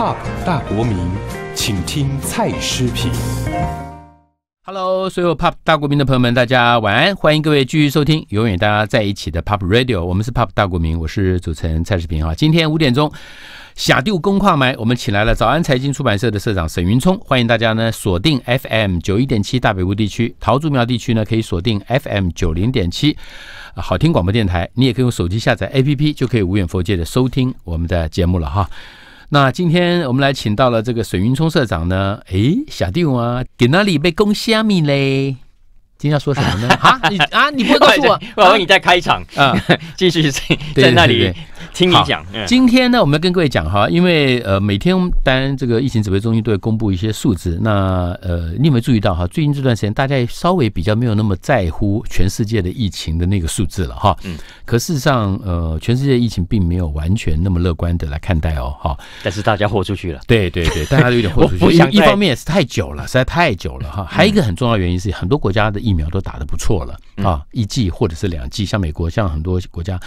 Pop 大国民，请听蔡诗品。Hello，所有 Pop 大国民的朋友们，大家晚安，欢迎各位继续收听永远大家在一起的 Pop Radio。我们是 Pop 大国民，我是主持人蔡诗平啊。今天五点钟，下丢工矿埋，我们请来了早安财经出版社的社长沈云聪。欢迎大家呢，锁定 FM 九一点七，大北部地区、桃竹苗地区呢，可以锁定 FM 九零点七，好听广播电台。你也可以用手机下载 APP，就可以无远佛界的收听我们的节目了哈。那今天我们来请到了这个水云冲社长呢，哎，小弟我给那里被攻虾米嘞？今天要说什么呢？啊 啊！你不要告诉我，我问你在开场啊，继续在那里。听你讲，今天呢，我们要跟各位讲哈，因为呃，每天当然这个疫情指挥中心都会公布一些数字。那呃，你有没有注意到哈？最近这段时间，大家稍微比较没有那么在乎全世界的疫情的那个数字了哈。嗯。可事实上，呃，全世界疫情并没有完全那么乐观的来看待哦哈。但是大家豁出去了。对对对，大家都有点豁出去。一方面也是太久了，实在太久了哈。还有一个很重要原因是，很多国家的疫苗都打的不错了啊，一剂或者是两剂，像美国，像很多国家。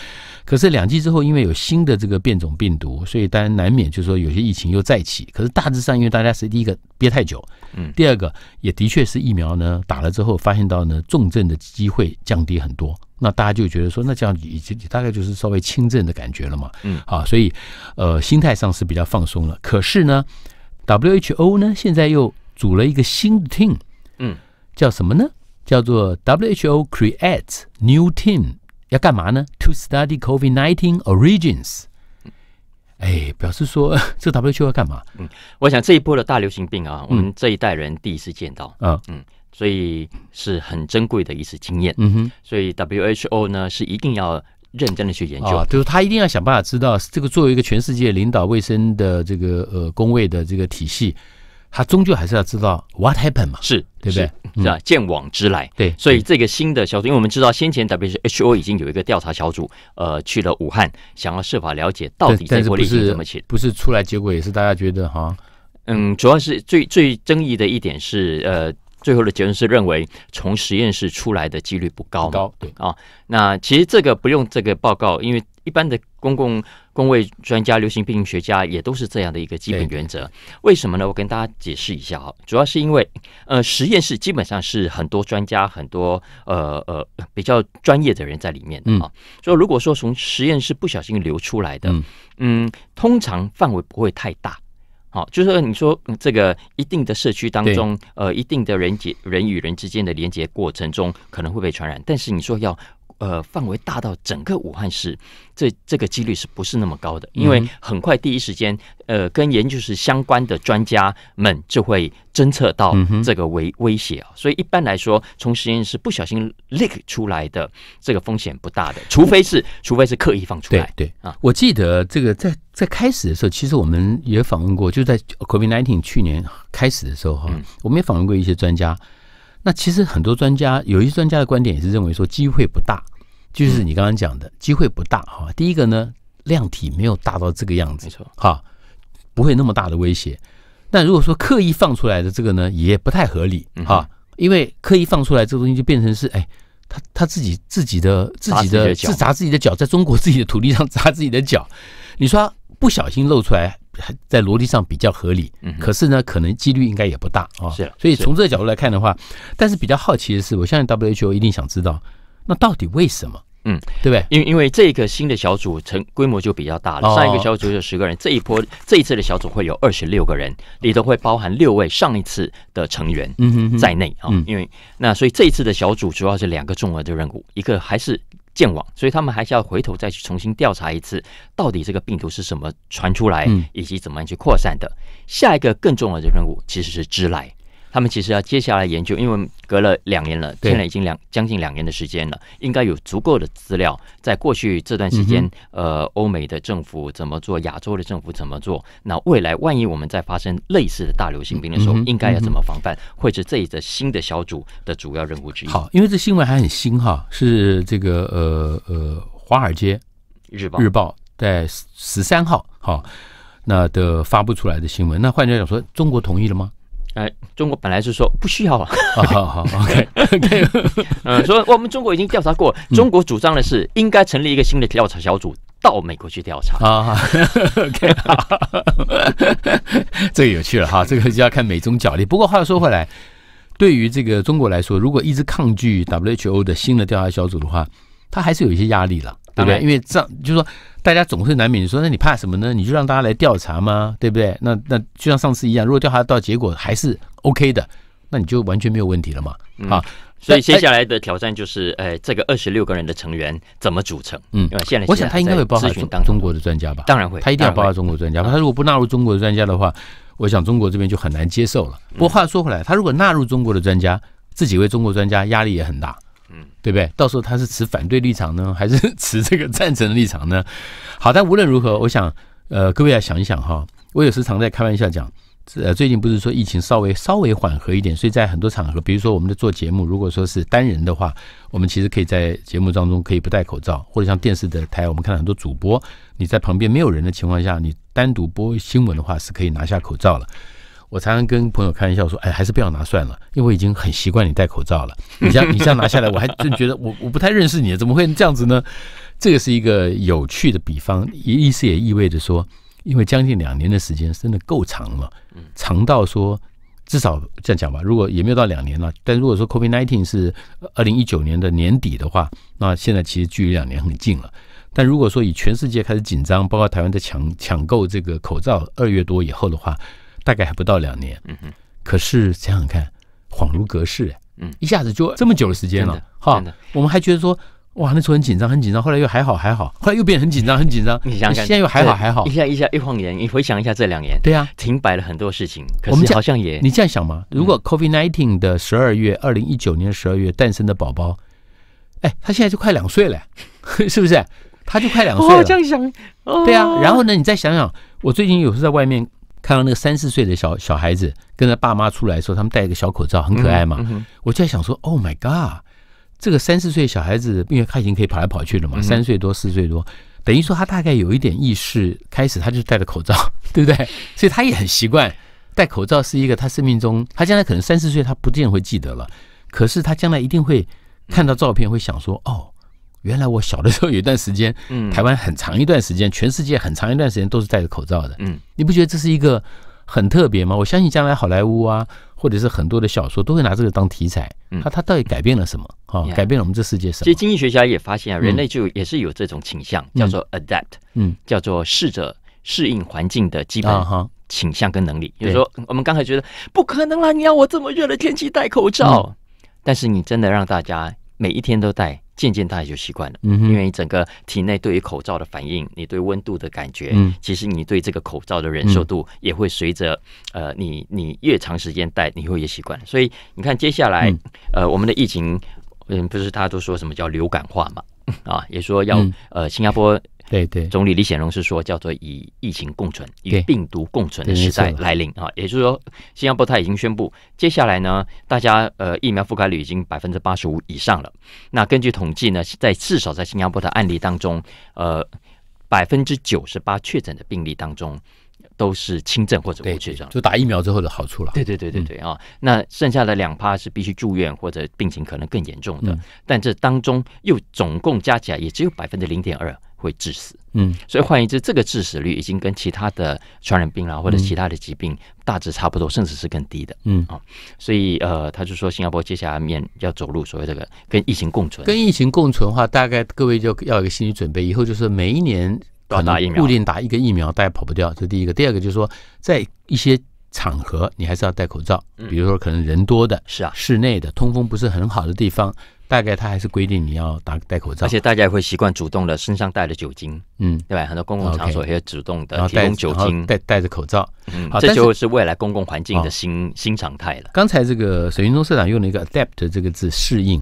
可是两剂之后，因为有新的这个变种病毒，所以当然难免就是说有些疫情又再起。可是大致上，因为大家是第一个憋太久，嗯，第二个也的确是疫苗呢打了之后，发现到呢重症的机会降低很多，那大家就觉得说，那这样已经大概就是稍微轻症的感觉了嘛，嗯，啊，所以呃心态上是比较放松了。可是呢，WHO 呢现在又组了一个新的 team，嗯，叫什么呢？叫做 WHO creates new team。要干嘛呢？To study c o v i d nineteen origins，哎，表示说 这 WHO 要干嘛？嗯，我想这一波的大流行病啊，我们这一代人第一次见到，嗯嗯，所以是很珍贵的一次经验，嗯哼，所以 WHO 呢是一定要认真的去研究，啊，就是他一定要想办法知道这个作为一个全世界领导卫生的这个呃工位的这个体系。他终究还是要知道 what happened 吗？是，对不对？是啊，见往知来。对，所以这个新的小组，因为我们知道，先前 WHO 已经有一个调查小组，呃，去了武汉，想要设法了解到底这果到底怎么去，不是出来结果也是大家觉得哈，嗯，主要是最最争议的一点是，呃，最后的结论是认为从实验室出来的几率不高。高对啊，那其实这个不用这个报告，因为一般的公共。工位专家、流行病学家也都是这样的一个基本原则。为什么呢？我跟大家解释一下哈，主要是因为，呃，实验室基本上是很多专家、很多呃呃比较专业的人在里面哈。所以，如果说从实验室不小心流出来的，嗯嗯，通常范围不会太大。好，就是你说这个一定的社区当中，呃，一定的人结人与人之间的连接过程中可能会被传染，但是你说要。呃，范围大到整个武汉市，这这个几率是不是那么高的？因为很快第一时间，呃，跟研究室相关的专家们就会侦测到这个危威胁啊。所以一般来说，从实验室不小心 leak 出来的这个风险不大的，除非是除非是刻意放出来。对，啊，我记得这个在在开始的时候，其实我们也访问过，就在 COVID nineteen 去年开始的时候哈，我们也访问过一些专家。那其实很多专家，有一些专家的观点也是认为说机会不大。就是你刚刚讲的，机会不大哈。第一个呢，量体没有大到这个样子，没错哈，不会那么大的威胁。那如果说刻意放出来的这个呢，也不太合理哈，因为刻意放出来这个东西就变成是，哎，他他自己自己的自己的是砸自己的脚，在中国自己的土地上砸自己的脚。你说不小心露出来，在逻辑上比较合理，嗯，可是呢，可能几率应该也不大啊。是，所以从这个角度来看的话，但是比较好奇的是，我相信 WHO 一定想知道。那到底为什么？嗯，对不对？因因为这个新的小组成规模就比较大了，上一个小组只有十个人，这一波这一次的小组会有二十六个人，里头会包含六位上一次的成员在内啊。因为那所以这一次的小组主要是两个重要的任务，一个还是建网，所以他们还是要回头再去重新调查一次，到底这个病毒是什么传出来，以及怎么样去扩散的。下一个更重要的任务其实是知来。他们其实要接下来研究，因为隔了两年了，现在已经两将近两年的时间了，应该有足够的资料。在过去这段时间，呃，欧美的政府怎么做，亚洲的政府怎么做？那未来万一我们在发生类似的大流行病的时候，应该要怎么防范？会是这一个新的小组的主要任务之一。好，因为这新闻还很新哈，是这个呃呃《华尔街日报》日报在十三号好那的发布出来的新闻。那换句话讲说，中国同意了吗？哎，中国本来是说不需要啊。好好好，OK OK，嗯，说我们中国已经调查过，中国主张的是应该成立一个新的调查小组到美国去调查。啊，OK，这个有趣了哈，这个就要看美中角力。不过话说回来，对于这个中国来说，如果一直抗拒 WHO 的新的调查小组的话，它还是有一些压力了。对不对？因为这样就是说，大家总是难免说，那你怕什么呢？你就让大家来调查嘛，对不对？那那就像上次一样，如果调查到结果还是 OK 的，那你就完全没有问题了嘛。啊，所以接下来的挑战就是，哎，这个二十六个人的成员怎么组成？嗯，现在我想他应该会包含中国的专家吧？当然会，他一定要包含中国专家。他如果不纳入中国的专家的话，我想中国这边就很难接受了。不过话说回来，他如果纳入中国的专家，这几位中国专家压力也很大。嗯，对不对？到时候他是持反对立场呢，还是 持这个赞成立场呢？好，但无论如何，我想，呃，各位要想一想哈。我有时常在开玩笑讲，呃，最近不是说疫情稍微稍微缓和一点，所以在很多场合，比如说我们在做节目，如果说是单人的话，我们其实可以在节目当中可以不戴口罩，或者像电视的台，我们看到很多主播，你在旁边没有人的情况下，你单独播新闻的话，是可以拿下口罩了。我常常跟朋友开玩笑说，哎，还是不要拿算了，因为我已经很习惯你戴口罩了。你这样你这样拿下来，我还真觉得我我不太认识你，怎么会这样子呢？这个是一个有趣的比方，意思也意味着说，因为将近两年的时间真的够长了，长到说至少这样讲吧。如果也没有到两年了，但如果说 COVID-19 是二零一九年的年底的话，那现在其实距离两年很近了。但如果说以全世界开始紧张，包括台湾在抢抢购这个口罩，二月多以后的话，大概还不到两年，嗯可是想想看，恍如隔世，嗯，一下子就这么久的时间了，哈，我们还觉得说，哇，那时候很紧张，很紧张，后来又还好，还好，后来又变很紧张，很紧张。你想，现在又还好，还好，一下一下一晃眼，你回想一下这两年，对啊，停摆了很多事情，我们好像也，你这样想吗？如果 COVID nineteen 的十二月，二零一九年十二月诞生的宝宝，哎，他现在就快两岁了，是不是？他就快两岁了，这样想，对啊。然后呢，你再想想，我最近有时候在外面。看到那个三四岁的小小孩子跟他爸妈出来的时候，他们戴一个小口罩，很可爱嘛。我就在想说，Oh my God，这个三四岁小孩子，因为他已经可以跑来跑去了嘛，三岁多四岁多，等于说他大概有一点意识，开始他就戴着口罩，对不对？所以他也很习惯戴口罩，是一个他生命中，他将来可能三四岁，他不见会记得了，可是他将来一定会看到照片，会想说哦。原来我小的时候有一段时间，台湾很长一段时间，全世界很长一段时间都是戴着口罩的。你不觉得这是一个很特别吗？我相信将来好莱坞啊，或者是很多的小说都会拿这个当题材。它它到底改变了什么？啊，改变了我们这世界什么？其实经济学家也发现啊，人类就也是有这种倾向，叫做 adapt，嗯，叫做试着适应环境的基本倾向跟能力。比如说，我们刚才觉得不可能啊，你要我这么热的天气戴口罩，但是你真的让大家每一天都戴。渐渐大家就习惯了，因为你整个体内对于口罩的反应，你对温度的感觉，其实你对这个口罩的忍受度也会随着，呃，你你越长时间戴，你会越习惯。所以你看，接下来呃，我们的疫情，嗯，不是大家都说什么叫流感化嘛？啊，也说要呃，新加坡对对，总理李显龙是说叫做以疫情共存、与病毒共存的时代来临啊，也就是说，新加坡他已经宣布，接下来呢，大家呃，疫苗覆盖率已经百分之八十五以上了。那根据统计呢，在至少在新加坡的案例当中，呃，百分之九十八确诊的病例当中。都是轻症或者无症就打疫苗之后的好处了。对对对对对啊！那剩下的两趴是必须住院或者病情可能更严重的，但这当中又总共加起来也只有百分之零点二会致死。嗯，所以换言之，这个致死率已经跟其他的传染病啊或者其他的疾病大致差不多，甚至是更低的。嗯啊，所以呃，他就说新加坡接下来面要走入所谓这个跟疫情共存。跟疫情共存的话，大概各位就要一个心理准备，以后就是每一年。可固定打一个疫苗，大家跑不掉，这是第一个。第二个就是说，在一些场合，你还是要戴口罩。比如说可能人多的，是啊，室内的通风不是很好的地方，大概他还是规定你要打戴口罩。而且大家也会习惯主动的身上带了酒精，嗯，对吧？很多公共场所也主动的提供酒精，戴戴着口罩，这就是未来公共环境的新新常态了。刚才这个沈云中社长用了一个 adapt 这个字，适应。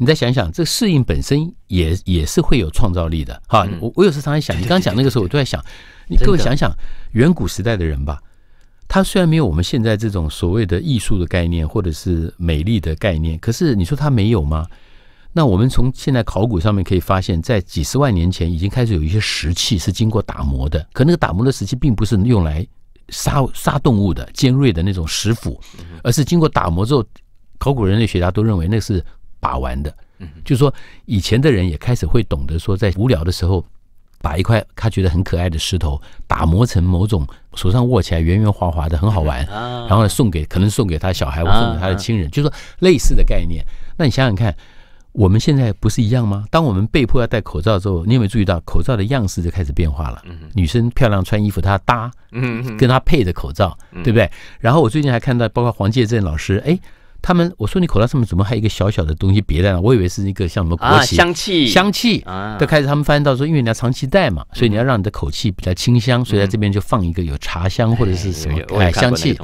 你再想想，这适应本身也也是会有创造力的，哈。我我有时常常想，你刚讲那个时候，我都在想，你各我想想远古时代的人吧，他虽然没有我们现在这种所谓的艺术的概念或者是美丽的概念，可是你说他没有吗？那我们从现在考古上面可以发现，在几十万年前已经开始有一些石器是经过打磨的，可那个打磨的石器并不是用来杀杀动物的尖锐的那种石斧，而是经过打磨之后，考古人类学家都认为那是。把玩的，就是说，以前的人也开始会懂得说，在无聊的时候，把一块他觉得很可爱的石头打磨成某种，手上握起来圆圆滑滑的，很好玩，然后送给可能送给他小孩，或送给他的亲人，就是说类似的概念。那你想想看，我们现在不是一样吗？当我们被迫要戴口罩之后，你有没有注意到口罩的样式就开始变化了？女生漂亮穿衣服，她搭，嗯，跟她配的口罩，对不对？然后我最近还看到，包括黄介正老师，哎。他们我说你口袋上面怎么还有一个小小的东西别在那？我以为是一个像什么国旗，香气，香气。啊。都开始他们发现到说，因为你要长期戴嘛，所以你要让你的口气比较清香，所以在这边就放一个有茶香或者是什么哎香气。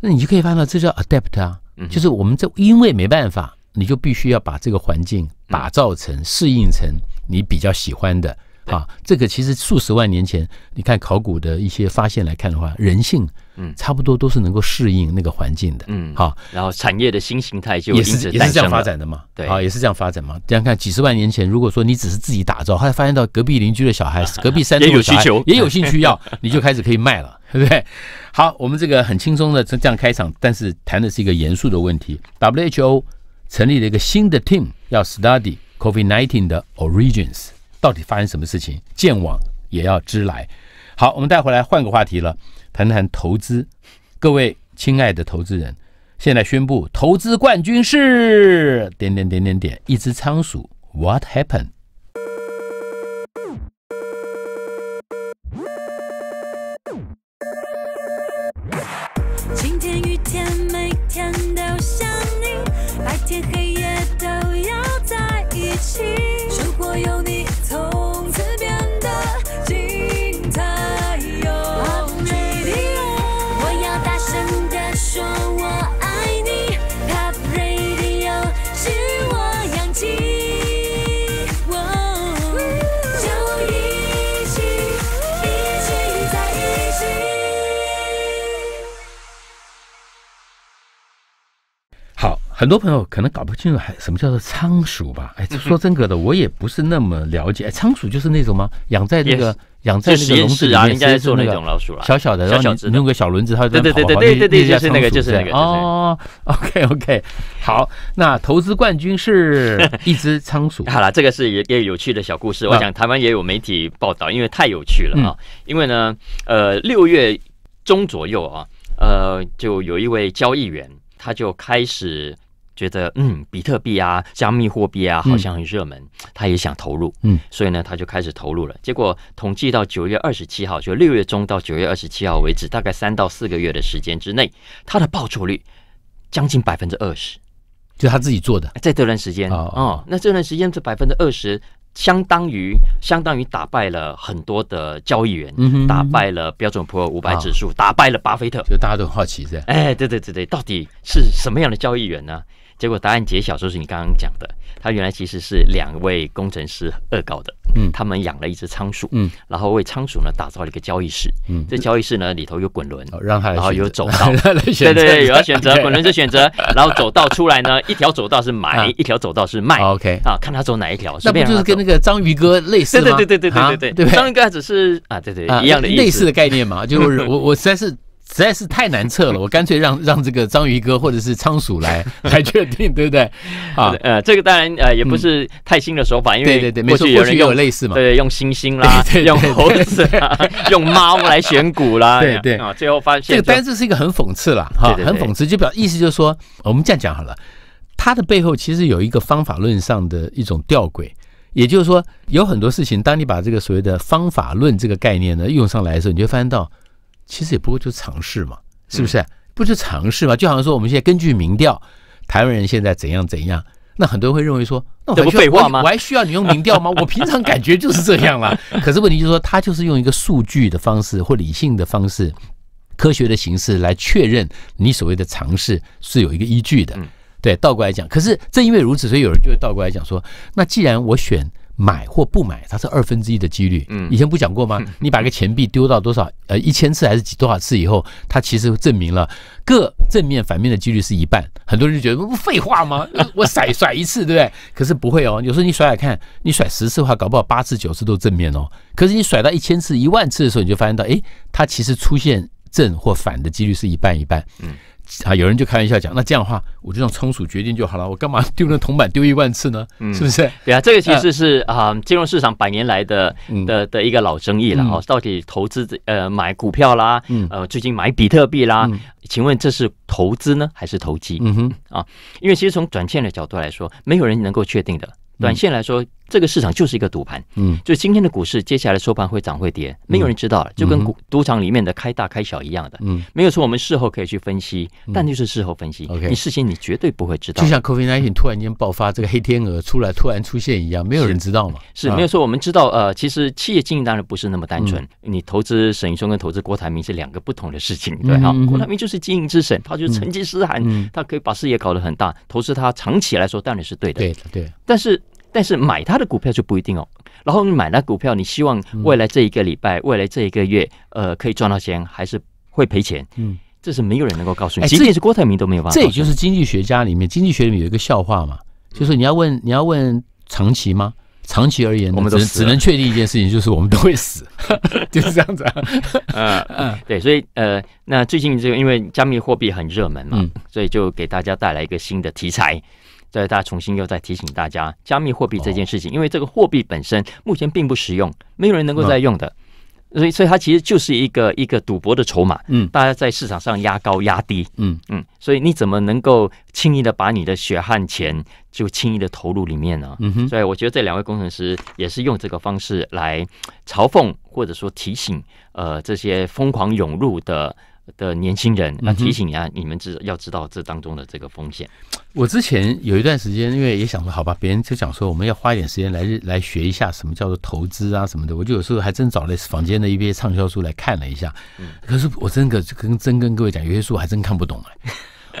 那你就可以看到这叫 adapt 啊，就是我们这因为没办法，你就必须要把这个环境打造成适应成你比较喜欢的。啊，这个其实数十万年前，你看考古的一些发现来看的话，人性嗯，差不多都是能够适应那个环境的嗯，好，然后产业的新形态就也是也是这样发展的嘛，对啊，也是这样发展嘛。这样看，几十万年前，如果说你只是自己打造，后来发现到隔壁邻居的小孩 隔壁山都也有需求，也有兴趣要，你就开始可以卖了，对不对？好，我们这个很轻松的这样开场，但是谈的是一个严肃的问题。WHO 成立了一个新的 team 要 study COVID nineteen 的 origins。到底发生什么事情？见网也要知来。好，我们带回来换个话题了，谈谈投资。各位亲爱的投资人，现在宣布投资冠军是点点点点点一只仓鼠。What happened？很多朋友可能搞不清楚还什么叫做仓鼠吧哎这说真格的我也不是那么了解哎仓鼠就是那种吗养在那个养在那个笼子啊应该做那种老鼠了小小的然小小弄个小轮子它就对对对对对对就是那个就是那个哦 okok 好那投资冠军是一只仓鼠 好了这个是也也有趣的小故事我想台湾也有媒体报道因为太有趣了啊因为呢呃六月中左右啊呃就有一位交易员他就开始觉得嗯，比特币啊，加密货币啊，好像很热门，他也想投入，嗯，所以呢，他就开始投入了。结果统计到九月二十七号，就六月中到九月二十七号为止，大概三到四个月的时间之内，他的报酬率将近百分之二十，就他自己做的，在这段时间哦，那这段时间这百分之二十，相当于相当于打败了很多的交易员，打败了标准普尔五百指数，打败了巴菲特，就大家都很好奇，是哎，对对对对，到底是什么样的交易员呢？结果答案揭晓，就是你刚刚讲的，他原来其实是两位工程师恶搞的。嗯，他们养了一只仓鼠，嗯，然后为仓鼠呢打造了一个交易室。嗯，这交易室呢里头有滚轮，让他，然后有走道，对对对，有要选择滚轮是选择，然后走道出来呢，一条走道是买，一条走道是卖。OK 啊，看他走哪一条。那不就是跟那个章鱼哥类似的？对对对对对对，章鱼哥只是啊，对对一样的类似的概念嘛，就是我我实在是。实在是太难测了，我干脆让 让这个章鱼哥或者是仓鼠来 来确定，对不对？啊，呃，这个当然呃也不是太新的手法，因为对对对，过去过去有类似嘛，对，用猩猩啦，用猴子啦，用猫来选股啦，对对啊，最后发现这个，但子是一个很讽刺啦，哈，很讽刺，就表意思就是说，我们这样讲好了，它的背后其实有一个方法论上的一种吊诡，也就是说，有很多事情，当你把这个所谓的方法论这个概念呢用上来的时候，你就发现到。其实也不会就尝试嘛，是不是？不就尝试嘛？就好像说，我们现在根据民调，台湾人现在怎样怎样，那很多人会认为说，那我废话吗？我还需要你用民调吗？我平常感觉就是这样了。可是问题就是说，他就是用一个数据的方式或理性的方式、科学的形式来确认你所谓的尝试是有一个依据的。对，倒过来讲，可是正因为如此，所以有人就会倒过来讲说，那既然我选。买或不买，它是二分之一的几率。嗯，以前不讲过吗？你把个钱币丢到多少呃一千次还是多少次以后，它其实证明了各正面反面的几率是一半。很多人就觉得不废话吗？我甩甩一次，对不对？可是不会哦。有时候你甩甩看，你甩十次的话，搞不好八次九次都正面哦。可是你甩到一千次一万次的时候，你就发现到，哎，它其实出现正或反的几率是一半一半。嗯。啊！有人就开玩笑讲，那这样的话，我就让仓鼠决定就好了，我干嘛丢了铜板丢一万次呢？是不是？对啊，这个其实是啊，金融市场百年来的的的一个老争议了哈。到底投资呃买股票啦，呃最近买比特币啦？请问这是投资呢还是投机？嗯哼啊，因为其实从短线的角度来说，没有人能够确定的。短线来说。这个市场就是一个赌盘，嗯，就今天的股市，接下来收盘会涨会跌，没有人知道了，就跟股赌场里面的开大开小一样的，嗯，没有说我们事后可以去分析，但就是事后分析，你事先你绝对不会知道，就像 COVID nineteen 突然间爆发这个黑天鹅出来突然出现一样，没有人知道嘛，是，没有说我们知道，呃，其实企业经营当然不是那么单纯，你投资沈义雄跟投资郭台铭是两个不同的事情，对哈，郭台铭就是经营之神，他就是成吉思汗，他可以把事业搞得很大，投资他长期来说当然是对的，对的对，但是。但是买他的股票就不一定哦。然后你买了股票，你希望未来这一个礼拜、未来这一个月，呃，可以赚到钱，还是会赔钱？嗯，这是没有人能够告诉你。这也是郭台铭都没有办法。这也就是经济学家里面，经济学里面有一个笑话嘛，就是你要问你要问长期吗？长期而言，我们只能确定一件事情，就是我们都会死，就是这样子。嗯嗯，对，所以呃，那最近这个因为加密货币很热门嘛，所以就给大家带来一个新的题材，再大家重新又再提醒大家，加密货币这件事情，因为这个货币本身目前并不实用，没有人能够再用的。所以，所以它其实就是一个一个赌博的筹码，嗯，大家在市场上压高、压低，嗯嗯，所以你怎么能够轻易的把你的血汗钱就轻易的投入里面呢？嗯哼，所以我觉得这两位工程师也是用这个方式来嘲讽或者说提醒，呃，这些疯狂涌入的。的年轻人，那提醒一下你们知要知道这当中的这个风险。我之前有一段时间，因为也想说好吧，别人就讲说我们要花一点时间来来学一下什么叫做投资啊什么的，我就有时候还真找了房间的一些畅销书来看了一下，可是我真的跟真跟各位讲，有些书还真看不懂哎。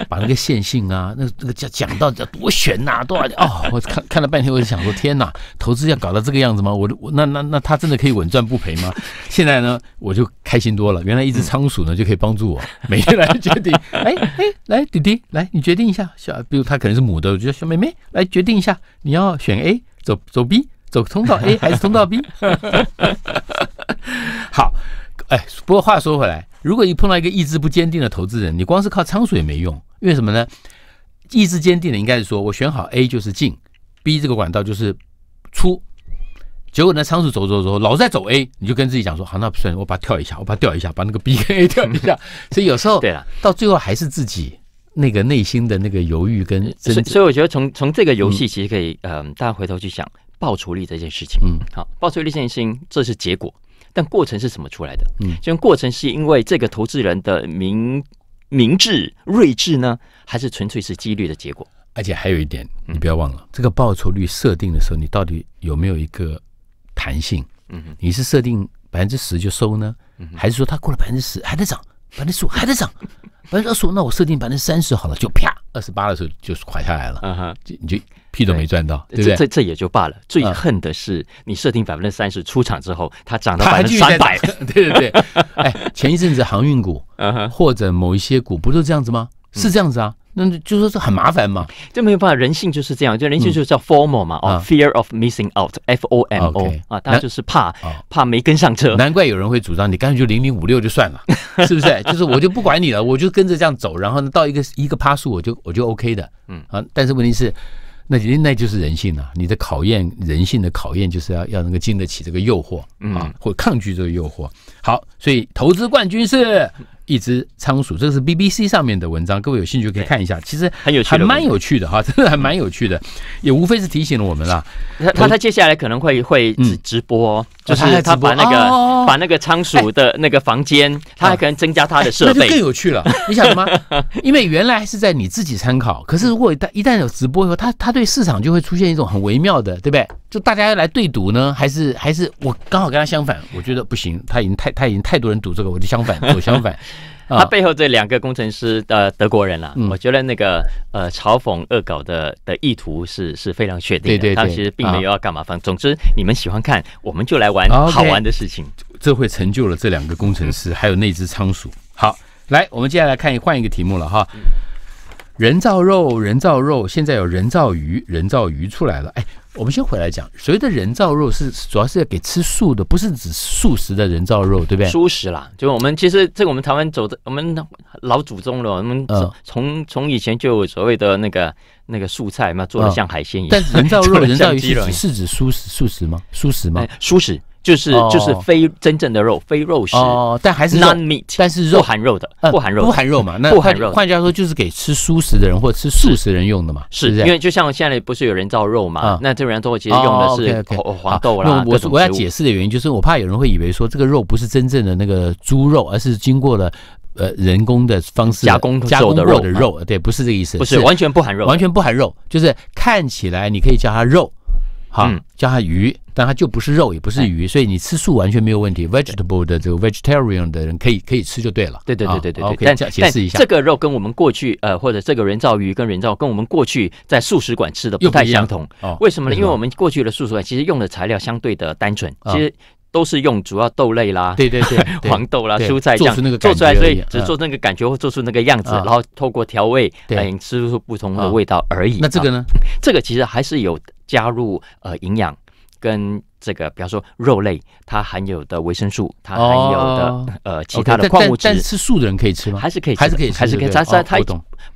把那个线性啊，那那个叫讲到叫多悬呐，多少哦？我看看了半天，我就想说天哪，投资要搞到这个样子吗？我就，我那那那他真的可以稳赚不赔吗？现在呢，我就开心多了。原来一只仓鼠呢就可以帮助我每天来决定。哎哎，来迪迪，来你决定一下，小比如它可能是母的，我就叫小妹妹来决定一下，你要选 A 走走 B 走通道 A 还是通道 B？好，哎，不过话说回来。如果你碰到一个意志不坚定的投资人，你光是靠仓鼠也没用，因为什么呢？意志坚定的应该是说，我选好 A 就是进，B 这个管道就是出。结果呢，仓鼠走走走，老是在走 A，你就跟自己讲说，好，那不算，我把它跳一下，我把它掉一下，把那个 B 跟 A 调一下。所以有时候，对了，到最后还是自己那个内心的那个犹豫跟……所以，所以我觉得从从这个游戏其实可以，嗯，大家回头去想爆出力这件事情。嗯，好，爆出力信心，这是结果。但过程是怎么出来的？嗯，就过程是因为这个投资人的明明智、睿智呢，还是纯粹是几率的结果？而且还有一点，你不要忘了，这个报酬率设定的时候，你到底有没有一个弹性？嗯哼，你是设定百分之十就收呢，还是说它过了百分之十还在涨，百分之十五还在涨，百分之二十五那我设定百分之三十好了，就啪，二十八的时候就是垮下来了。嗯哼，就你就。屁都没赚到，对不对？这这也就罢了。最恨的是你设定百分之三十出场之后，它涨到百之三百，对对对。哎，前一阵子航运股，或者某一些股，不都这样子吗？是这样子啊？那就说是很麻烦嘛。这没有办法，人性就是这样，就人性就叫 f o r m a l 嘛，哦，Fear of Missing Out，FOMO 啊，他就是怕怕没跟上车。难怪有人会主张，你干脆就零零五六就算了，是不是？就是我就不管你了，我就跟着这样走，然后呢到一个一个趴数，我就我就 OK 的。嗯啊，但是问题是。那人那就是人性了，你的考验人性的考验就是要要能够经得起这个诱惑，啊，或抗拒这个诱惑。好，所以投资冠军是。一只仓鼠，这个是 BBC 上面的文章，各位有兴趣可以看一下。其实很有趣，还蛮有趣的哈，真的还蛮有趣的。也无非是提醒了我们啦。他他接下来可能会会直直播，就是他把那个把那个仓鼠的那个房间，他还可能增加他的设备，那就更有趣了。你想什么？因为原来是在你自己参考，可是如果旦一旦有直播以后，他他对市场就会出现一种很微妙的，对不对？就大家要来对赌呢，还是还是我刚好跟他相反？我觉得不行，他已经太他已经太多人赌这个，我就相反走相反。他背后这两个工程师，呃，德国人啦，我觉得那个呃，嘲讽恶搞的的意图是是非常确定的。他其实并没有要干嘛反正总之，你们喜欢看，我们就来玩好玩的事情。这会成就了这两个工程师，还有那只仓鼠。好，来，我们接下来看一换一个题目了哈。人造肉，人造肉，现在有人造鱼，人造鱼出来了，哎。我们先回来讲，所谓的人造肉是主要是要给吃素的，不是指素食的人造肉，对不对？素食啦，就我们其实这我们台湾走的，我们老祖宗了，我们从从以前就所谓的那个那个素菜嘛，做的像海鲜一样。但人造肉、人造鱼是指是指素食素食吗？素食吗？素食。就是就是非真正的肉，非肉食哦，但还是 non meat，但是肉含肉的，不含肉，不含肉嘛？那不含肉，换句话说就是给吃素食的人或吃素食人用的嘛？是，因为就像现在不是有人造肉嘛？那这种人造其实用的是黄豆啦我我要解释的原因就是，我怕有人会以为说这个肉不是真正的那个猪肉，而是经过了呃人工的方式加工加工的肉。对，不是这个意思，不是完全不含肉，完全不含肉，就是看起来你可以叫它肉，哈，叫它鱼。但它就不是肉，也不是鱼，所以你吃素完全没有问题。vegetable 的这个 vegetarian 的人可以可以吃就对了。对对对对对。OK，解释一下，这个肉跟我们过去呃，或者这个人造鱼跟人造，跟我们过去在素食馆吃的不太相同。为什么呢？因为我们过去的素食馆其实用的材料相对的单纯，其实都是用主要豆类啦，对对 对，黄豆啦、蔬菜，酱做出来，所以只做那个感觉，或做出那个样子，然后透过调味，来吃出不同的味道而已。那这个呢？这个其实还是有加入呃营养。跟这个，比方说肉类，它含有的维生素，它含有的呃其他的矿物质，但吃素的人可以吃吗？还是可以，还是可以，还是可以。它它它，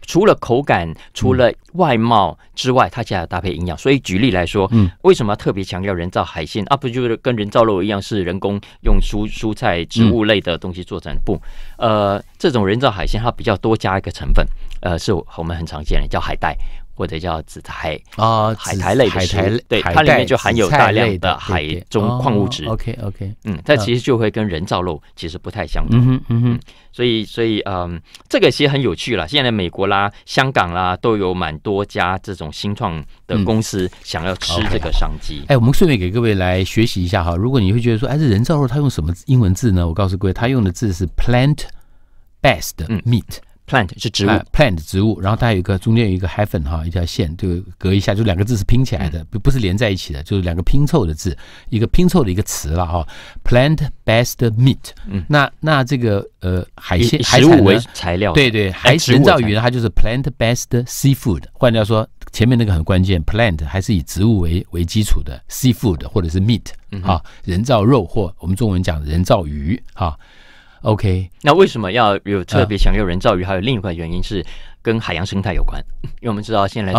除了口感，除了外貌之外，它还要搭配营养。所以举例来说，嗯，为什么特别强调人造海鲜？啊，不就是跟人造肉一样，是人工用蔬蔬菜、植物类的东西做成？不，呃，这种人造海鲜它比较多加一个成分，呃，是我们很常见的，叫海带。或者叫紫海啊，海苔类的海苔对，它里面就含有大量的海中矿物质。OK OK，嗯，但其实就会跟人造肉其实不太相同。嗯哼，嗯哼，所以所以嗯，这个其实很有趣了。现在美国啦、香港啦都有蛮多家这种新创的公司想要吃这个商机。哎，我们顺便给各位来学习一下哈。如果你会觉得说，哎，这人造肉它用什么英文字呢？我告诉各位，它用的字是 plant based meat。Plant 是植物，plant 植物，然后它有一个中间有一个 heaven 哈，一条线就隔一下，就两个字是拼起来的，不不是连在一起的，就是两个拼凑的字，一个拼凑的一个词了哈。Plant-based meat，那那这个呃海鲜，食物为材料，对对，海人造鱼呢，它就是 plant-based seafood。换掉说前面那个很关键，plant 还是以植物为为基础的 seafood 或者是 meat 哈，人造肉或我们中文讲人造鱼啊。OK，那为什么要有特别强调人造鱼？还有另一块原因是。跟海洋生态有关，因为我们知道现在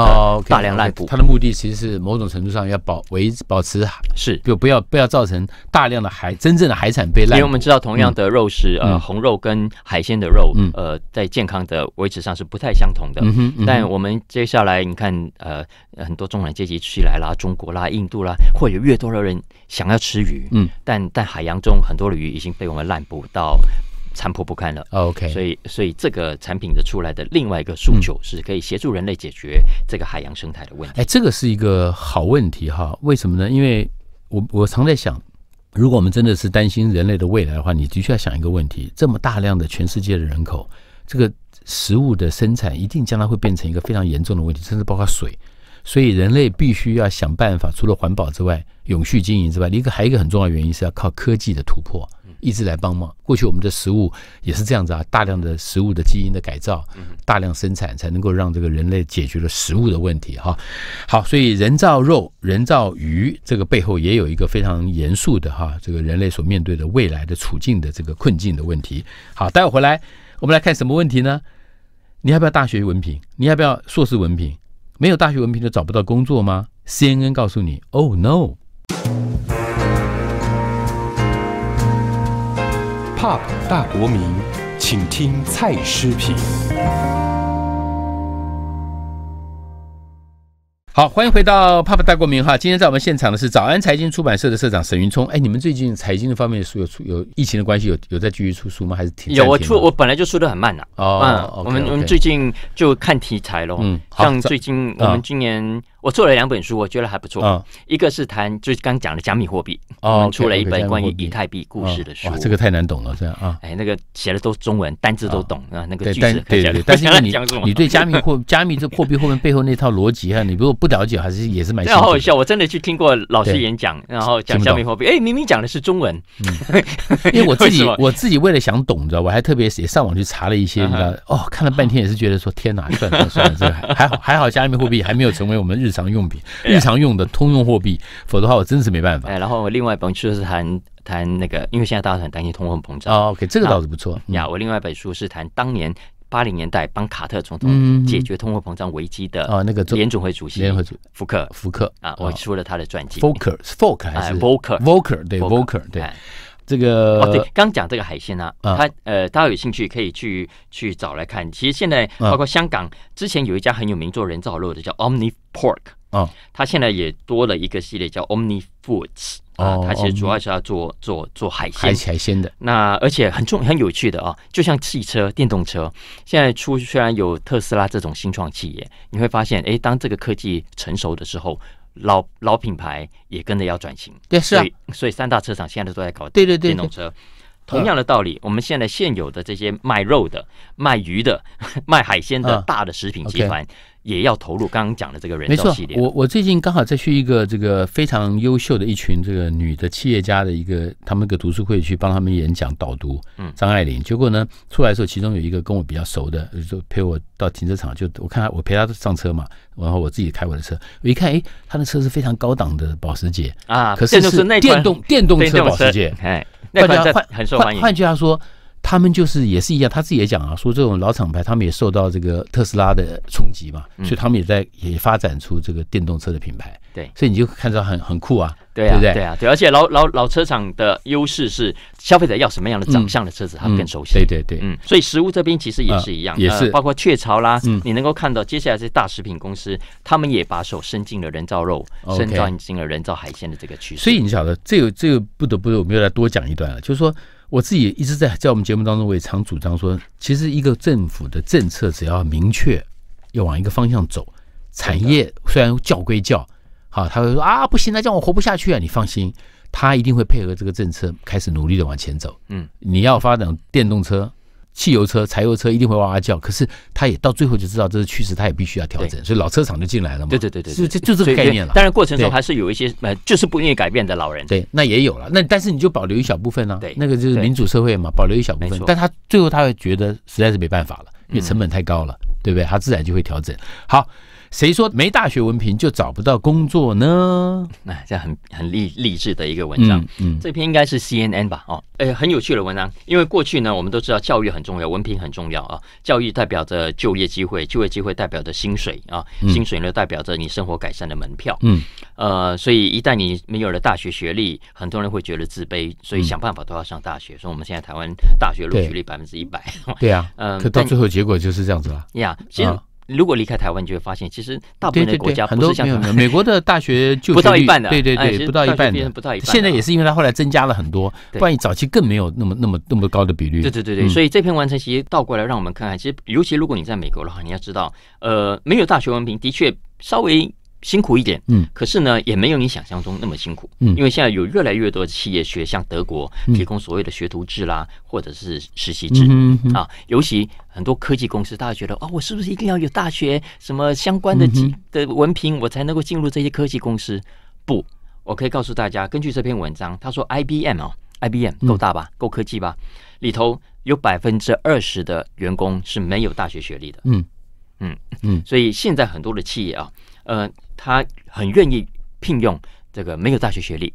大量滥捕，它的目的其实是某种程度上要保维保持是就不要不要造成大量的海真正的海产被滥。因为我们知道同样的肉食，呃，红肉跟海鲜的肉，呃，在健康的维持上是不太相同的。但我们接下来你看，呃，很多中产阶级起来啦，中国啦、印度啦，会有越多的人想要吃鱼，嗯，但但海洋中很多的鱼已经被我们滥捕到。残破不堪了。OK，所以所以这个产品的出来的另外一个诉求，是可以协助人类解决这个海洋生态的问题。哎，这个是一个好问题哈。为什么呢？因为我我常在想，如果我们真的是担心人类的未来的话，你的确要想一个问题：这么大量的全世界的人口，这个食物的生产一定将来会变成一个非常严重的问题，甚至包括水。所以人类必须要想办法，除了环保之外，永续经营之外，一个还有一个很重要原因是要靠科技的突破。一直来帮忙。过去我们的食物也是这样子啊，大量的食物的基因的改造，大量生产才能够让这个人类解决了食物的问题哈。好，所以人造肉、人造鱼这个背后也有一个非常严肃的哈，这个人类所面对的未来的处境的这个困境的问题。好，待会回来我们来看什么问题呢？你要不要大学文凭？你要不要硕士文凭？没有大学文凭就找不到工作吗？CNN 告诉你，Oh no。大 p 大国民，请听蔡诗平。好，欢迎回到《爸爸大国民》哈。今天在我们现场的是早安财经出版社的社长沈云冲。哎，你们最近财经的方面的书有出有疫情的关系有有在继续出书吗？还是挺有，我出我本来就出的很慢呐。哦，我们我们最近就看题材喽。嗯，像最近我们今年我做了两本书，我觉得还不错。嗯，一个是谈就是刚讲的加密货币，我们出了一本关于以太币故事的书。哇，这个太难懂了，这样啊？哎，那个写的都是中文，单字都懂啊，那个句子对对对。但是你 你对加密货 加密这货币后面背后那套逻辑哈，你如果不不了解还是也是蛮。要好笑，我真的去听过老师演讲，然后讲加密货币，哎，明明讲的是中文，因为我自己我自己为了想懂，知道我还特别也上网去查了一些，你知道哦，看了半天也是觉得说天哪，算了算了，这个还好 还好，加密货币还没有成为我们日常用品，日常用的通用货币，否则的话我真是没办法。哎，然后我另外本书是谈谈那个，因为现在大家很担心通货膨胀哦、OK，这个倒是不错。呀，我另外一本书是谈当年。八零年代帮卡特总统解决通货膨胀危机的啊，那个联总会主席福克福克啊，我出了他的传记。Folker，f o l k 还是 Voker？Voker 对，Voker 对。这个哦，对，刚讲这个海鲜啊，他呃，大家有兴趣可以去去找来看。其实现在包括香港之前有一家很有名做人造肉的，叫 Omni Pork。哦，它现在也多了一个系列叫 Omni Foods，啊，它其实主要是要做做做海鲜海鲜的。那而且很重很有趣的啊，就像汽车电动车，现在出虽然有特斯拉这种新创企业，你会发现，哎，当这个科技成熟的时候，老老品牌也跟着要转型。对，是啊，所以三大车厂现在都在搞对对对电动车。同样的道理，我们现在现有的这些卖肉的、卖鱼的、卖海鲜的大的食品集团。也要投入刚刚讲的这个人。没错，我我最近刚好再去一个这个非常优秀的一群这个女的企业家的一个他们的读书会去帮他们演讲导读。嗯，张爱玲。结果呢，出来的时候，其中有一个跟我比较熟的，就陪我到停车场，就我看他，我陪他上车嘛，然后我自己开我的车。我一看，哎，他的车是非常高档的保时捷啊，可是是电动电动车保时捷。哎，换很受欢迎。换句话说。他们就是也是一样，他自己也讲啊，说这种老厂牌他们也受到这个特斯拉的冲击嘛，所以他们也在也发展出这个电动车的品牌。对，所以你就看着很很酷啊，对啊，对？啊，对，而且老老老车厂的优势是消费者要什么样的长相的车子，他们更熟悉。对对对，嗯，所以食物这边其实也是一样，也是包括雀巢啦，你能够看到接下来这些大食品公司，他们也把手伸进了人造肉、伸进了人造海鲜的这个趋势。所以你晓得，这个这个不得不我们要多讲一段了，就是说。我自己一直在在我们节目当中，我也常主张说，其实一个政府的政策只要明确，要往一个方向走，产业虽然叫归叫，好，他会说啊，不行，那这样我活不下去啊！你放心，他一定会配合这个政策，开始努力的往前走。嗯，你要发展电动车。汽油车、柴油车一定会哇哇叫，可是他也到最后就知道这是趋势，他也必须要调整，所以老车厂就进来了嘛。对对对对，就就就个概念了。当然过程中还是有一些呃，就是不愿意改变的老人。对，那也有了。那但是你就保留一小部分呢？对，那个就是民主社会嘛，保留一小部分。但他最后他会觉得实在是没办法了，因为成本太高了，对不对？他自然就会调整。好。谁说没大学文凭就找不到工作呢？那这很很励励志的一个文章。嗯，这篇应该是 C N N 吧？哦，哎，很有趣的文章。因为过去呢，我们都知道教育很重要，文凭很重要啊。教育代表着就业机会，就业机会代表着薪水啊，薪水呢代表着你生活改善的门票。嗯，呃，所以一旦你没有了大学学历，很多人会觉得自卑，所以想办法都要上大学。所以我们现在台湾大学录取率百分之一百。对啊，嗯，可到最后结果就是这样子了。呀，先。如果离开台湾，你就会发现其实大部分的国家不是像他们，美国的大学就不到一半的，对对对，不到一半的。现在也是因为它后来增加了很多，万一早期更没有那么那么那么高的比率。对对对对，所以这篇完成其实倒过来让我们看看，其实尤其如果你在美国的话，你要知道，呃，没有大学文凭的确稍微。辛苦一点，嗯，可是呢，也没有你想象中那么辛苦，嗯，因为现在有越来越多的企业学像德国提供所谓的学徒制啦，或者是实习制啊，尤其很多科技公司，大家觉得哦，我是不是一定要有大学什么相关的几的文凭，我才能够进入这些科技公司？不，我可以告诉大家，根据这篇文章，他说，I B M 啊，I B M 够大吧，够科技吧，里头有百分之二十的员工是没有大学学历的，嗯嗯嗯，所以现在很多的企业啊。呃，他很愿意聘用这个没有大学学历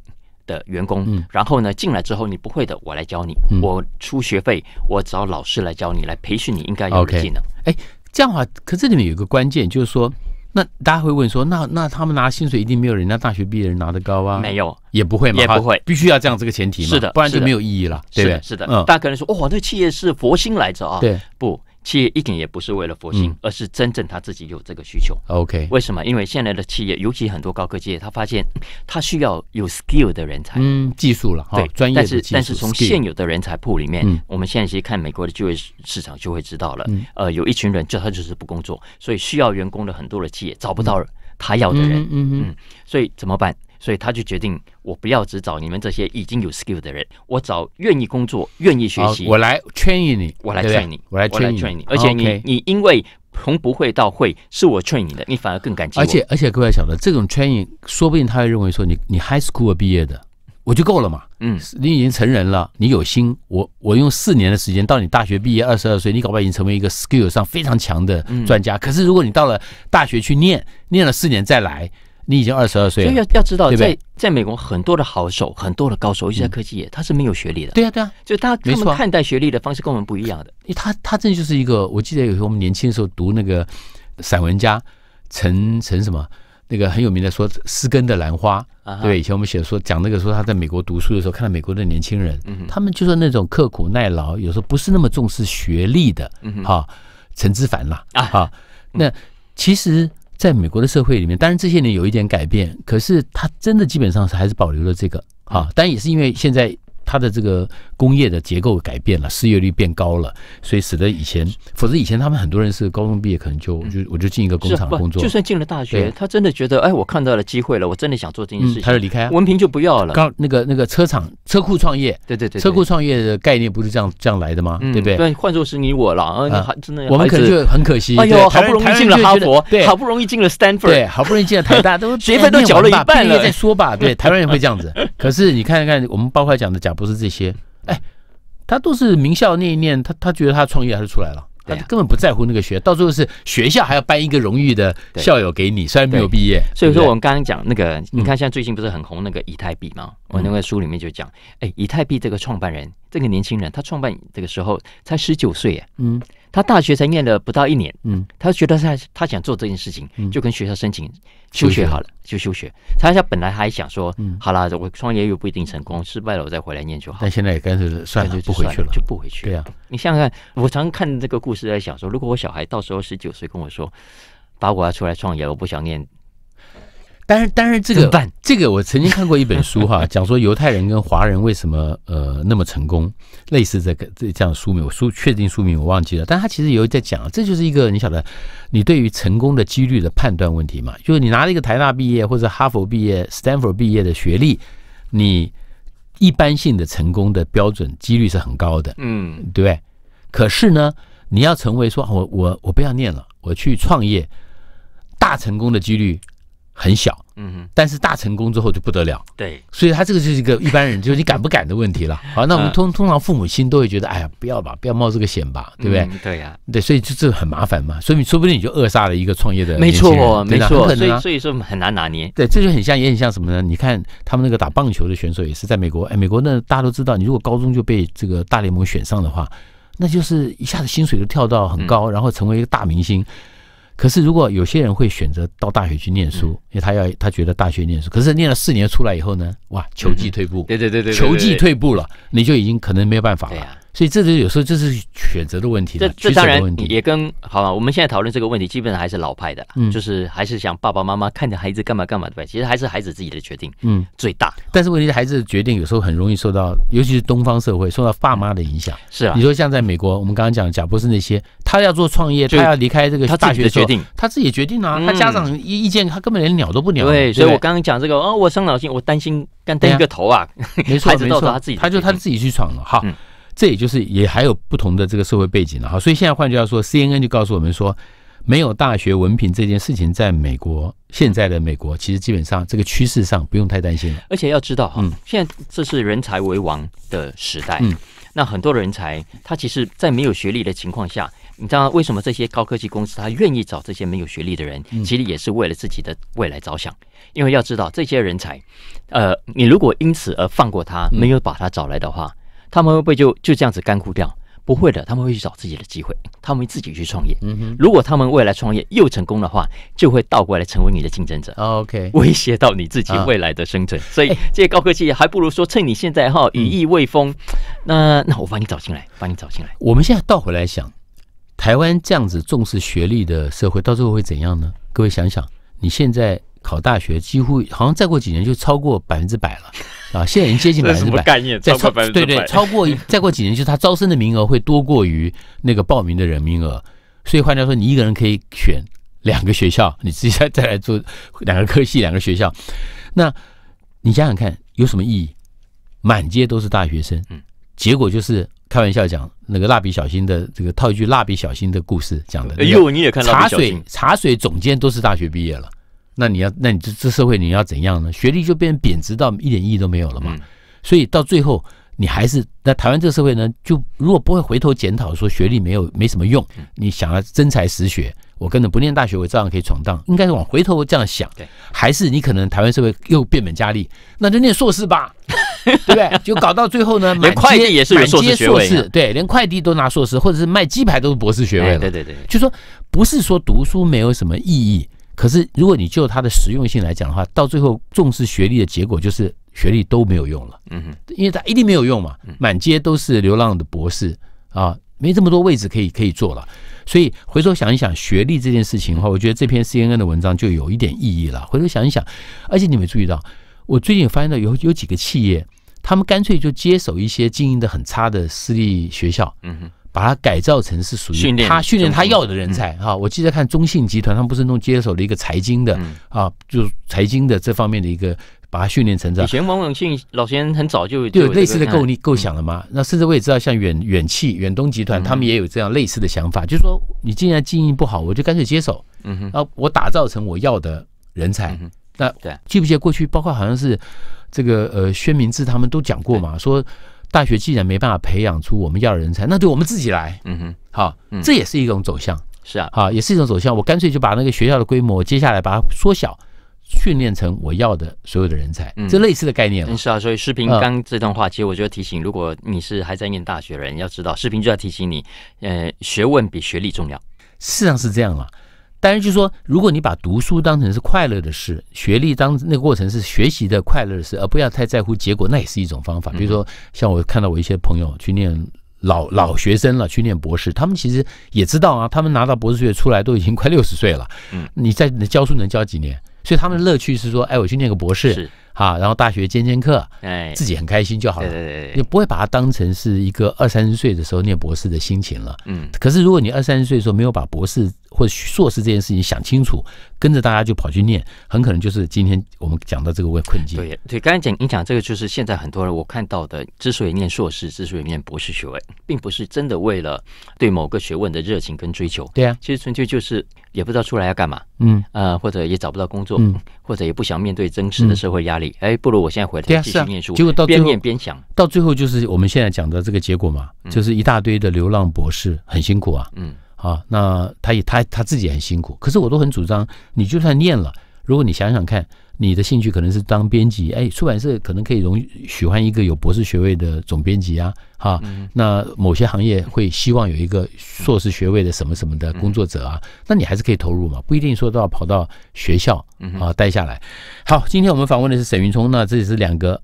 的员工，然后呢进来之后你不会的，我来教你，我出学费，我找老师来教你，来培训你应该有的技能。哎，这样话，可这里面有一个关键，就是说，那大家会问说，那那他们拿薪水一定没有人家大学毕业人拿的高啊？没有，也不会嘛，也不会，必须要这样这个前提嘛，是的，不然就没有意义了，对不对？是的，嗯，大家可能说，哇，这企业是佛心来着啊？对，不。企业一点也不是为了佛心，而是真正他自己有这个需求。OK，为什么？因为现在的企业，尤其很多高科技他发现他需要有 skill 的人才，技术了哈。业。但是但是从现有的人才库里面，我们现在去看美国的就业市场就会知道了。呃，有一群人就他就是不工作，所以需要员工的很多的企业找不到他要的人。嗯嗯嗯，所以怎么办？所以他就决定，我不要只找你们这些已经有 skill 的人，我找愿意工作、愿意学习。我来 train 你，我来 train 你，我来 train 你。而且你你因为从不会到会是我 train 你的，你反而更感激。而且而且各位晓得，这种 t r a i n 说不定他会认为说，你你 high school 毕业的我就够了嘛。嗯，你已经成人了，你有心，我我用四年的时间到你大学毕业二十二岁，你搞不好已经成为一个 skill 上非常强的专家。可是如果你到了大学去念，念了四年再来。你已经二十二岁，所以要要知道，在在美国很多的好手，很多的高手，尤其在科技业，他是没有学历的。对啊，对啊，就他他们看待学历的方式跟我们不一样的。因为他他这就是一个，我记得有时候我们年轻的时候读那个散文家陈陈什么那个很有名的说《诗根的兰花》。对，以前我们写说讲那个说他在美国读书的时候，看到美国的年轻人，他们就是那种刻苦耐劳，有时候不是那么重视学历的。嗯陈之凡啦啊，那其实。在美国的社会里面，当然这些年有一点改变，可是他真的基本上是还是保留了这个啊，但也是因为现在。它的这个工业的结构改变了，失业率变高了，所以使得以前，否则以前他们很多人是高中毕业，可能就就我就进一个工厂工作，就算进了大学，他真的觉得，哎，我看到了机会了，我真的想做这件事情，他就离开，文凭就不要了。刚那个那个车厂车库创业，对对对，车库创业的概念不是这样这样来的吗？对不对？换做是你我了啊，真的，我们可能就很可惜，哎呦，好不容易进了哈佛，对，好不容易进了 Stanford，福，好不容易进了台大，都 学分都缴了一半了，再说吧。对，台湾人会这样子，可是你看一看我们包括讲的讲。不是这些，哎，他都是名校念一念，他他觉得他创业他就出来了，他根本不在乎那个学，到最后是学校还要颁一个荣誉的校友给你，虽然没有毕业。所以说我们刚刚讲那个，你看现在最近不是很红那个以太币吗？我那个书里面就讲，哎，以太币这个创办人，这个年轻人他创办这个时候才十九岁，嗯。他大学才念了不到一年，嗯，他觉得他他想做这件事情，就跟学校申请休学好了，就休学。他家本来还想说，嗯，好啦，我创业又不一定成功，失败了我再回来念就好。但现在也干脆算了，就不回去了，就不回去。对啊，你想想看，我常看这个故事在想说，如果我小孩到时候十九岁跟我说，爸，我要出来创业，我不想念。但是，但是这个这个，我曾经看过一本书哈，讲说犹太人跟华人为什么呃那么成功，类似这个这这样的书名，我书确定书名我忘记了。但他其实有在讲，这就是一个你晓得，你对于成功的几率的判断问题嘛，就是你拿了一个台大毕业或者哈佛毕业、Stanford 毕业的学历，你一般性的成功的标准几率是很高的，嗯，对。可是呢，你要成为说，我我我不要念了，我去创业，大成功的几率。很小，嗯，但是大成功之后就不得了，对，所以他这个就是一个一般人，就是你敢不敢的问题了。好，那我们通通常父母亲都会觉得，哎呀，不要吧，不要冒这个险吧，对不对？对呀，对，所以就这个很麻烦嘛，所以你说不定你就扼杀了一个创业的，没错，没错，所以所以说很难拿捏。对，这就很像，也很像什么呢？你看他们那个打棒球的选手也是在美国，哎，美国那大家都知道，你如果高中就被这个大联盟选上的话，那就是一下子薪水就跳到很高，然后成为一个大明星。可是，如果有些人会选择到大学去念书，因为他要他觉得大学念书，可是念了四年出来以后呢，哇，球技退步，对对对对，球技退步了，你就已经可能没有办法了。所以这就有时候这是选择的问题，这这当然也跟好了。我们现在讨论这个问题，基本上还是老派的，嗯，就是还是想爸爸妈妈看着孩子干嘛干嘛对吧？其实还是孩子自己的决定，嗯，最大。但是问题孩子的决定有时候很容易受到，尤其是东方社会受到爸妈的影响，是啊。你说像在美国，我们刚刚讲贾不是那些，他要做创业，他要离开这个大学决定，他自己决定啊，他家长意意见他根本连鸟都不鸟。对，所以我刚刚讲这个，哦，我伤脑筋，我担心，刚担个头啊，没错没错，他就他自己去闯了哈。这也就是也还有不同的这个社会背景了哈，所以现在换句话说，CNN 就告诉我们说，没有大学文凭这件事情，在美国现在的美国，其实基本上这个趋势上不用太担心了。而且要知道哈，现在这是人才为王的时代，嗯，那很多人才他其实，在没有学历的情况下，你知道为什么这些高科技公司他愿意找这些没有学历的人，其实也是为了自己的未来着想，因为要知道这些人才，呃，你如果因此而放过他，没有把他找来的话。他们会不会就就这样子干枯掉？不会的，他们会去找自己的机会，他们会自己去创业。嗯哼。如果他们未来创业又成功的话，就会倒过来成为你的竞争者。OK，威胁到你自己未来的生存。所以这些高科技还不如说趁你现在哈羽翼未丰，那那我帮你找进来，帮你找进来。我们现在倒回来想，台湾这样子重视学历的社会，到最后会怎样呢？各位想想，你现在考大学几乎好像再过几年就超过百分之百了。啊，现在已经接近百分之百概念，再超对对，超过 再过几年，就是他招生的名额会多过于那个报名的人名额，所以换句话说，你一个人可以选两个学校，你自己再再来做两个科系，两个学校。那你想想看，有什么意义？满街都是大学生，嗯，结果就是开玩笑讲那个蜡笔小新的这个套一句蜡笔小新的故事讲的，哎呦，你也看茶水茶水总监都是大学毕业了。那你要，那你这这社会你要怎样呢？学历就变贬值到一点意义都没有了嘛。所以到最后，你还是那台湾这个社会呢，就如果不会回头检讨说学历没有没什么用，你想要真才实学，我跟着不念大学，我照样可以闯荡。应该是往回头这样想，还是你可能台湾社会又变本加厉，那就念硕士吧，对不对？就搞到最后呢，快递也是硕士学位，对，连快递都拿硕士，或者是卖鸡排都是博士学位了。对对对，就说不是说读书没有什么意义。可是，如果你就它的实用性来讲的话，到最后重视学历的结果就是学历都没有用了。嗯哼，因为它一定没有用嘛，满街都是流浪的博士啊，没这么多位置可以可以做了。所以回头想一想，学历这件事情的话，我觉得这篇 CNN 的文章就有一点意义了。回头想一想，而且你没注意到，我最近发现到有有几个企业，他们干脆就接手一些经营的很差的私立学校。嗯哼。把它改造成是属于他训练他要的人才哈，我记得看中信集团，他们不是弄接手了一个财经的啊，就财经的这方面的一个，把它训练成长。以前王永庆老先生很早就对类似的构构想了吗？那甚至我也知道，像远远汽远东集团，他们也有这样类似的想法，就是说你既然经营不好，我就干脆接手，嗯哼，然我打造成我要的人才。那对记不记得过去，包括好像是这个呃薛明志他们都讲过嘛，说。大学既然没办法培养出我们要的人才，那对我们自己来。嗯哼，好，这也是一种走向，是啊，好，也是一种走向。我干脆就把那个学校的规模接下来把它缩小，训练成我要的所有的人才，这类似的概念了。是啊，所以视频刚这段话，其实我就提醒，如果你是还在念大学的人，要知道视频就要提醒你，呃，学问比学历重要。事实上是这样啊。但是就是说，如果你把读书当成是快乐的事，学历当那个过程是学习的快乐的事，而不要太在乎结果，那也是一种方法。比如说，像我看到我一些朋友去念老老学生了，去念博士，他们其实也知道啊，他们拿到博士学位出来都已经快六十岁了。嗯，你在教书能教几年？所以他们的乐趣是说，哎，我去念个博士。啊，然后大学兼兼课，哎，自己很开心就好了，对对对，你不会把它当成是一个二三十岁的时候念博士的心情了。嗯，可是如果你二三十岁的时候没有把博士或者硕士这件事情想清楚，跟着大家就跑去念，很可能就是今天我们讲到这个问困境。对，对，刚才讲你讲这个，就是现在很多人我看到的，之所以念硕士，之所以念博士学位，并不是真的为了对某个学问的热情跟追求，对啊，其实纯粹就是也不知道出来要干嘛，嗯，呃，或者也找不到工作，或者也不想面对真实的社会压力。哎，不如我现在回来继续念书。结果到最后，边念边想，到最后就是我们现在讲的这个结果嘛，就是一大堆的流浪博士，很辛苦啊。嗯，啊，那他也他他自己很辛苦，可是我都很主张，你就算念了。如果你想想看，你的兴趣可能是当编辑，哎，出版社可能可以容喜欢一个有博士学位的总编辑啊，哈，那某些行业会希望有一个硕士学位的什么什么的工作者啊，那你还是可以投入嘛，不一定说都要跑到学校啊待下来。好，今天我们访问的是沈云聪，那这是两个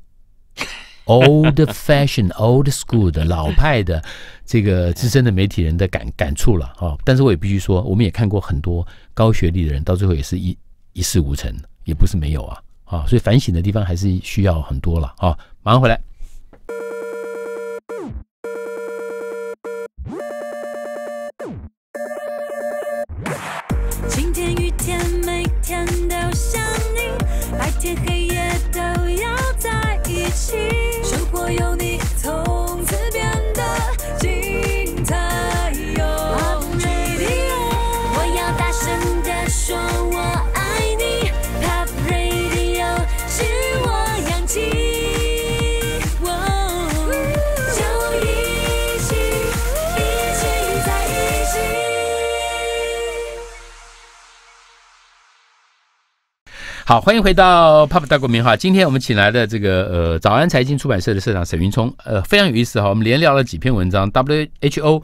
old fashion old school 的老派的这个资深的媒体人的感感触了哈，但是我也必须说，我们也看过很多高学历的人，到最后也是一。一事无成也不是没有啊，啊，所以反省的地方还是需要很多了啊，马上回来。好，欢迎回到《p o p 大国民》哈。今天我们请来的这个呃，早安财经出版社的社长沈云聪，呃，非常有意思哈。我们连聊了几篇文章。W H O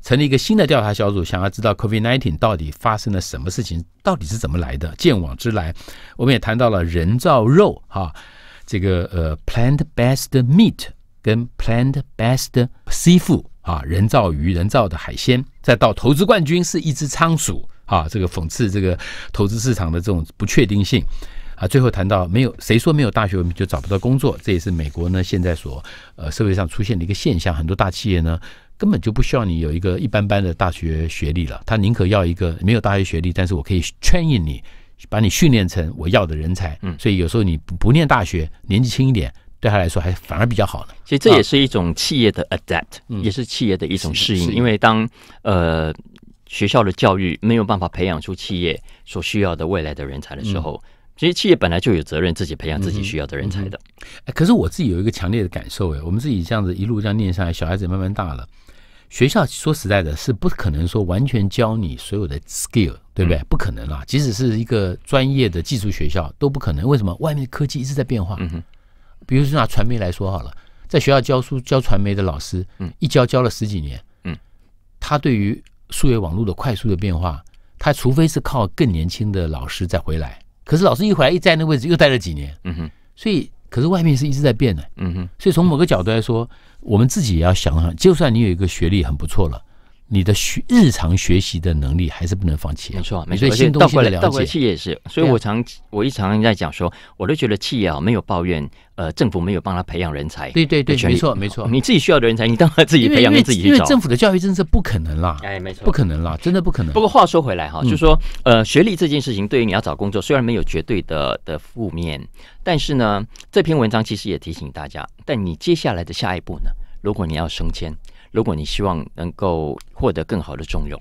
成立一个新的调查小组，想要知道 COVID nineteen 到底发生了什么事情，到底是怎么来的？见往之来，我们也谈到了人造肉哈，这个呃，plant based meat 跟 plant based seafood 啊，人造鱼、人造的海鲜。再到投资冠军是一只仓鼠。啊，这个讽刺这个投资市场的这种不确定性啊，最后谈到没有谁说没有大学文凭就找不到工作，这也是美国呢现在所呃社会上出现的一个现象。很多大企业呢根本就不需要你有一个一般般的大学学历了，他宁可要一个没有大学学历，但是我可以 train 你，把你训练成我要的人才。嗯，所以有时候你不念大学，年纪轻一点，对他来说还反而比较好呢。其实这也是一种企业的 adapt，也是企业的一种适应，因为当呃。学校的教育没有办法培养出企业所需要的未来的人才的时候，其实企业本来就有责任自己培养自己需要的人才的。可是我自己有一个强烈的感受哎，我们自己这样子一路这样念下来，小孩子慢慢大了，学校说实在的是不可能说完全教你所有的 skill，对不对？不可能啦，即使是一个专业的技术学校都不可能。为什么？外面科技一直在变化。嗯哼。比如说拿传媒来说好了，在学校教书教传媒的老师，嗯，一教教了十几年，嗯，他对于数学网络的快速的变化，他除非是靠更年轻的老师再回来，可是老师一回来一在那位置又待了几年，嗯哼，所以可是外面是一直在变的，嗯哼，所以从某个角度来说，我们自己也要想想，就算你有一个学历很不错了。你的学日常学习的能力还是不能放弃，没错，没错。先倒过来，倒回去也是，所以我常我一常在讲说，我都觉得企业啊没有抱怨，呃，政府没有帮他培养人才，对对对，没错没错，你自己需要的人才，你当然自己培养自己去找，因为政府的教育政策不可能啦，哎，没错，不可能啦，真的不可能。不过话说回来哈，就说呃，学历这件事情对于你要找工作虽然没有绝对的的负面，但是呢，这篇文章其实也提醒大家，但你接下来的下一步呢，如果你要升迁。如果你希望能够获得更好的重用，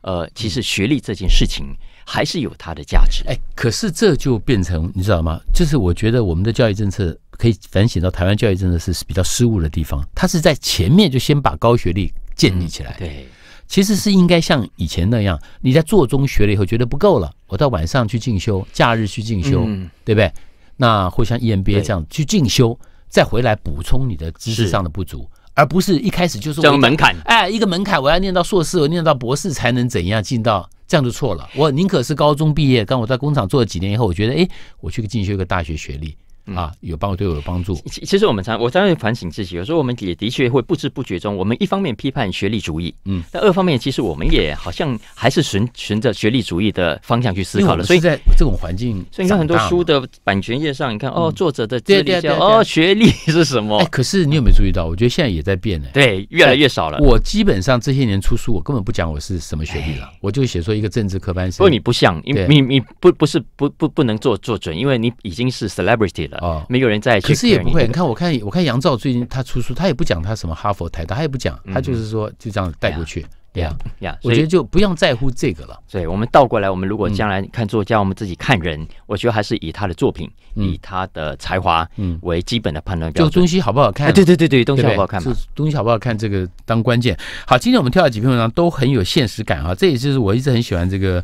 呃，其实学历这件事情还是有它的价值。哎，可是这就变成你知道吗？就是我觉得我们的教育政策可以反省到台湾教育政策是比较失误的地方。它是在前面就先把高学历建立起来，对，其实是应该像以前那样，你在做中学了以后觉得不够了，我到晚上去进修，假日去进修，对不对？那会像 e m b a 这样去进修，再回来补充你的知识上的不足。而不是一开始就是门槛，哎，一个门槛，我要念到硕士，我念到博士才能怎样进到，这样就错了。我宁可是高中毕业，刚我在工厂做了几年以后，我觉得，哎，我去进修一个大学学历。啊，有帮对我有帮助。其其实我们常我在反省自己，有时候我们也的确会不知不觉中，我们一方面批判学历主义，嗯，但二方面其实我们也好像还是循循着学历主义的方向去思考了。所以在这种环境，所以你看很多书的版权页上，你看哦，作者的学历哦，学历是什么？哎，可是你有没有注意到？我觉得现在也在变呢。对，越来越少了。我基本上这些年出书，我根本不讲我是什么学历了，我就写出一个政治科班生。不，你不像，因为你你不不是不不不能做做准，因为你已经是 celebrity 了。啊，没有人在。可是也不会，你看，我看，我看杨照最近他出书，他也不讲他什么哈佛台的，他也不讲，他就是说就这样带过去，对呀，呀，我觉得就不用在乎这个了。对，我们倒过来，我们如果将来看作家，我们自己看人，我觉得还是以他的作品、以他的才华嗯为基本的判断标准。就东西好不好看？对对对对，东西好不好看？是东西好不好看这个当关键。好，今天我们挑了几篇文章，都很有现实感啊，这也就是我一直很喜欢这个。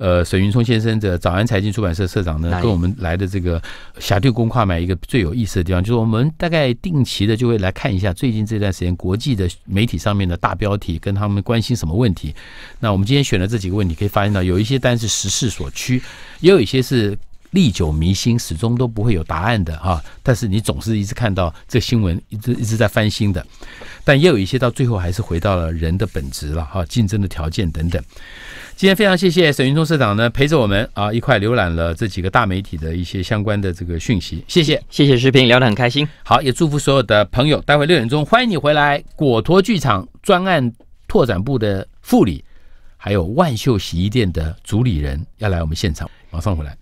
呃，沈云聪先生，的早安财经出版社社长呢，跟我们来的这个侠对公跨买一个最有意思的地方，就是我们大概定期的就会来看一下最近这段时间国际的媒体上面的大标题，跟他们关心什么问题。那我们今天选的这几个问题，可以发现到有一些单是时势所趋，也有一些是历久弥新，始终都不会有答案的哈。但是你总是一直看到这新闻，一直一直在翻新的，但也有一些到最后还是回到了人的本质了哈，竞争的条件等等。今天非常谢谢沈云忠社长呢陪着我们啊一块浏览了这几个大媒体的一些相关的这个讯息，谢谢，谢谢，视频聊得很开心，好，也祝福所有的朋友，待会六点钟欢迎你回来，果陀剧场专案拓展部的副理，还有万秀洗衣店的主理人要来我们现场，马上回来。